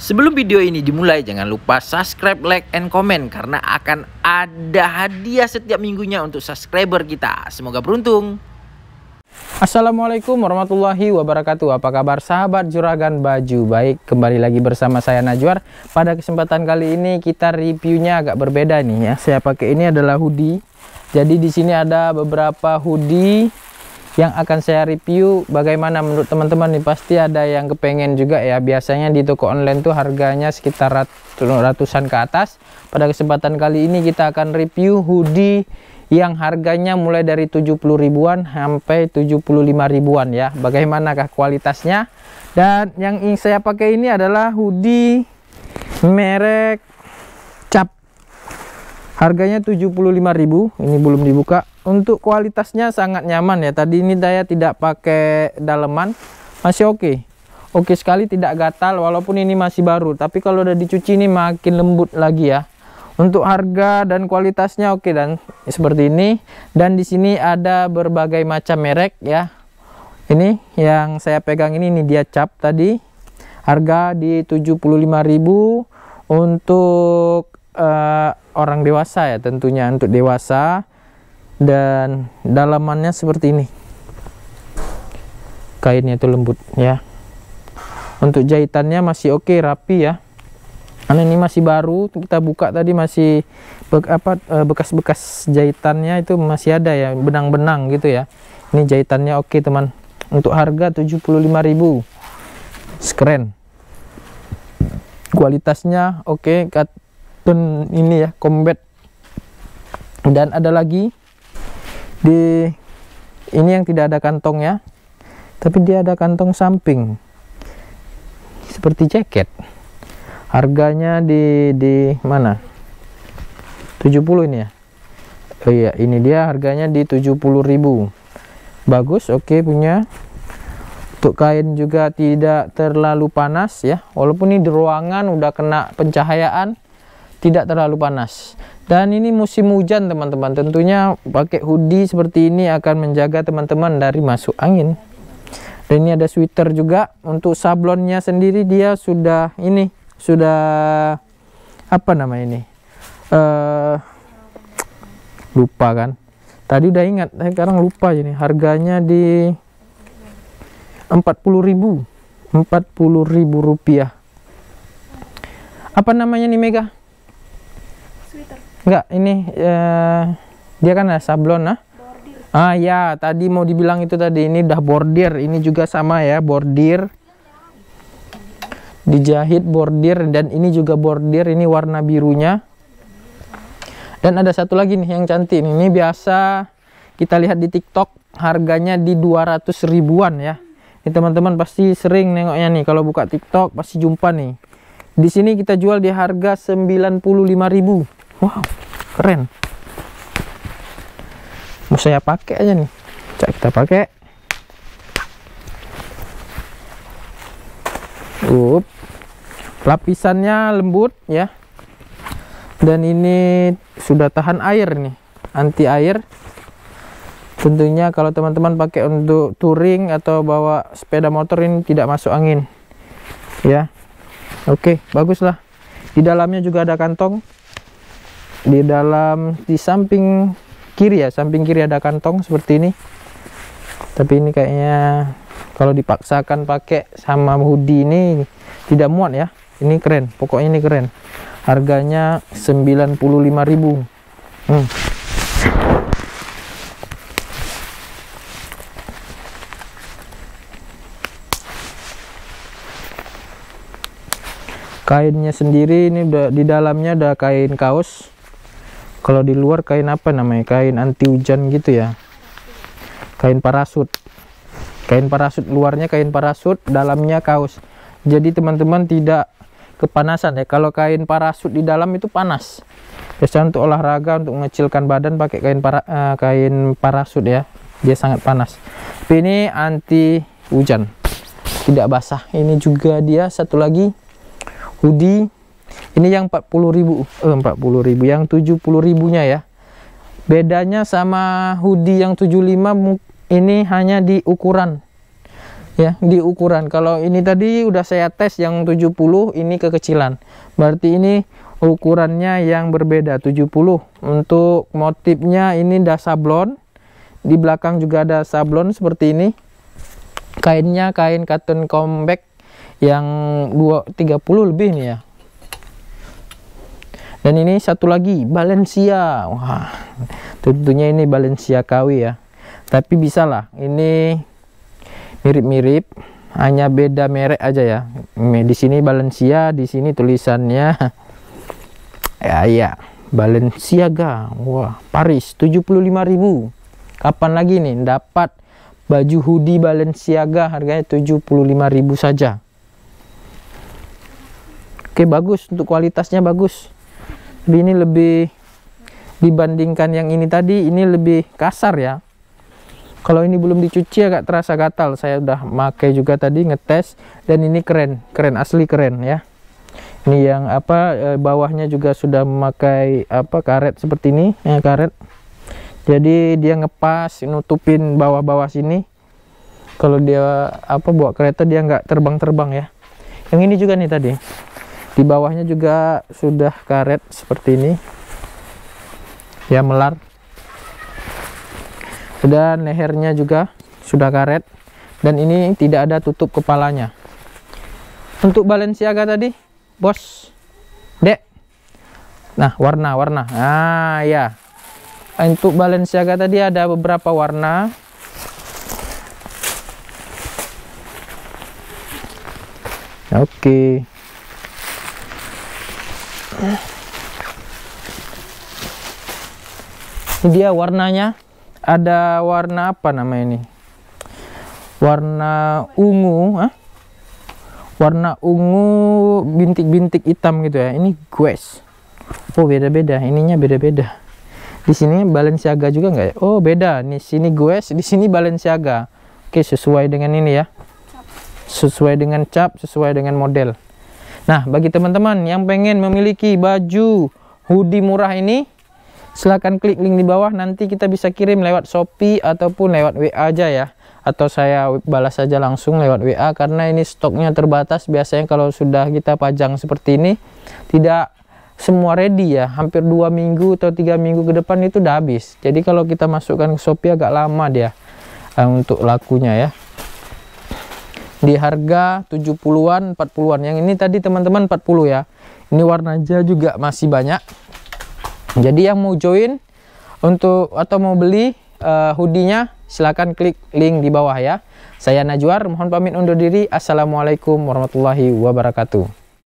Sebelum video ini dimulai, jangan lupa subscribe, like, and comment karena akan ada hadiah setiap minggunya untuk subscriber kita. Semoga beruntung. Assalamualaikum warahmatullahi wabarakatuh Apa kabar sahabat juragan baju Baik kembali lagi bersama saya Najwar Pada kesempatan kali ini kita reviewnya agak berbeda nih ya Saya pakai ini adalah hoodie Jadi di sini ada beberapa hoodie yang akan saya review bagaimana menurut teman-teman nih pasti ada yang kepengen juga ya biasanya di toko online tuh harganya sekitar ratusan ke atas pada kesempatan kali ini kita akan review hoodie yang harganya mulai dari 70 ribuan sampai 75 ribuan ya bagaimanakah kualitasnya dan yang ingin saya pakai ini adalah hoodie merek cap harganya ribu ini belum dibuka untuk kualitasnya sangat nyaman ya tadi ini saya tidak pakai daleman masih oke okay. oke okay sekali tidak gatal walaupun ini masih baru tapi kalau udah dicuci ini makin lembut lagi ya untuk harga dan kualitasnya oke okay dan seperti ini dan di sini ada berbagai macam merek ya ini yang saya pegang ini ini dia cap tadi harga di 75.000 untuk uh, orang dewasa ya tentunya untuk dewasa dan dalamannya seperti ini kainnya itu lembut ya untuk jahitannya masih oke okay, rapi ya karena ini masih baru kita buka tadi masih apa e, bekas-bekas jahitannya itu masih ada ya benang-benang gitu ya ini jahitannya oke okay, teman untuk harga 75.000 sekeren kualitasnya oke okay, katun ini ya combat dan ada lagi di ini yang tidak ada kantong ya tapi dia ada kantong samping seperti jaket harganya di di mana 70 ini ya oh iya ini dia harganya di 70.000 bagus oke okay, punya untuk kain juga tidak terlalu panas ya walaupun ini di ruangan udah kena pencahayaan tidak terlalu panas dan ini musim hujan teman-teman tentunya pakai hoodie seperti ini akan menjaga teman-teman dari masuk angin dan ini ada sweater juga untuk sablonnya sendiri dia sudah ini sudah apa nama ini uh, lupa kan tadi udah ingat sekarang lupa ini harganya di 40.000 40.000 rupiah apa namanya nih Mega Enggak, ini eh, dia kan ada sablon nah. Ah ya, tadi mau dibilang itu tadi ini udah bordir, ini juga sama ya, bordir. Dijahit bordir dan ini juga bordir, ini warna birunya. Dan ada satu lagi nih yang cantik Ini biasa kita lihat di TikTok harganya di 200 ribuan ya. Ini teman-teman pasti sering nengoknya nih kalau buka TikTok pasti jumpa nih. Di sini kita jual di harga 95.000 wow keren mau saya pakai aja nih cak kita pakai up lapisannya lembut ya dan ini sudah tahan air nih anti air tentunya kalau teman-teman pakai untuk touring atau bawa sepeda motor ini tidak masuk angin ya oke baguslah di dalamnya juga ada kantong di dalam di samping kiri ya samping kiri ada kantong seperti ini tapi ini kayaknya kalau dipaksakan pakai sama hoodie ini tidak muat ya ini keren pokoknya ini keren harganya 95.000 hmm. kainnya sendiri ini di dalamnya ada kain kaos kalau di luar kain apa namanya kain anti hujan gitu ya kain parasut kain parasut luarnya kain parasut dalamnya kaos jadi teman-teman tidak kepanasan ya kalau kain parasut di dalam itu panas biasanya untuk olahraga untuk mengecilkan badan pakai kain para, uh, kain parasut ya dia sangat panas tapi ini anti hujan tidak basah ini juga dia satu lagi hoodie ini yang 40 ribu eh, 40 ribu yang 70 ribunya ya bedanya sama hoodie yang 75 ini hanya di ukuran ya di ukuran kalau ini tadi udah saya tes yang 70 ini kekecilan berarti ini ukurannya yang berbeda 70 untuk motifnya ini ada sablon di belakang juga ada sablon seperti ini kainnya kain cotton comeback yang 230 lebih nih ya dan ini satu lagi Balencia wah tentunya ini Balencia KW ya tapi bisalah ini mirip-mirip hanya beda merek aja ya di sini Balencia di sini tulisannya ya ya Balenciaga wah Paris 75.000 kapan lagi nih dapat baju hoodie Balenciaga harganya 75.000 saja oke bagus untuk kualitasnya bagus tapi ini lebih dibandingkan yang ini tadi ini lebih kasar ya kalau ini belum dicuci agak terasa gatal saya udah pakai juga tadi ngetes dan ini keren keren asli keren ya ini yang apa e, bawahnya juga sudah memakai apa karet seperti ini ya karet jadi dia ngepas nutupin bawah-bawah sini kalau dia apa buat kereta dia nggak terbang-terbang ya yang ini juga nih tadi di bawahnya juga sudah karet seperti ini ya melar dan lehernya juga sudah karet dan ini tidak ada tutup kepalanya untuk Balenciaga tadi bos dek nah warna-warna ah ya untuk Balenciaga tadi ada beberapa warna oke okay ini dia warnanya ada warna apa nama ini warna ungu huh? warna ungu bintik-bintik hitam gitu ya ini gues oh beda-beda ininya beda-beda di sini Balenciaga juga nggak ya oh beda di sini gues di sini Balenciaga oke sesuai dengan ini ya sesuai dengan cap sesuai dengan model Nah, bagi teman-teman yang pengen memiliki baju hoodie murah ini, silahkan klik link di bawah. Nanti kita bisa kirim lewat Shopee ataupun lewat WA aja ya. Atau saya balas saja langsung lewat WA karena ini stoknya terbatas. Biasanya kalau sudah kita pajang seperti ini, tidak semua ready ya. Hampir dua minggu atau tiga minggu ke depan itu udah habis. Jadi kalau kita masukkan ke Shopee agak lama dia eh, untuk lakunya ya di harga 70-an 40-an yang ini tadi teman-teman 40 ya ini warna aja juga masih banyak jadi yang mau join untuk atau mau beli uh, hoodie-nya silahkan klik link di bawah ya saya Najwar mohon pamit undur diri assalamualaikum warahmatullahi wabarakatuh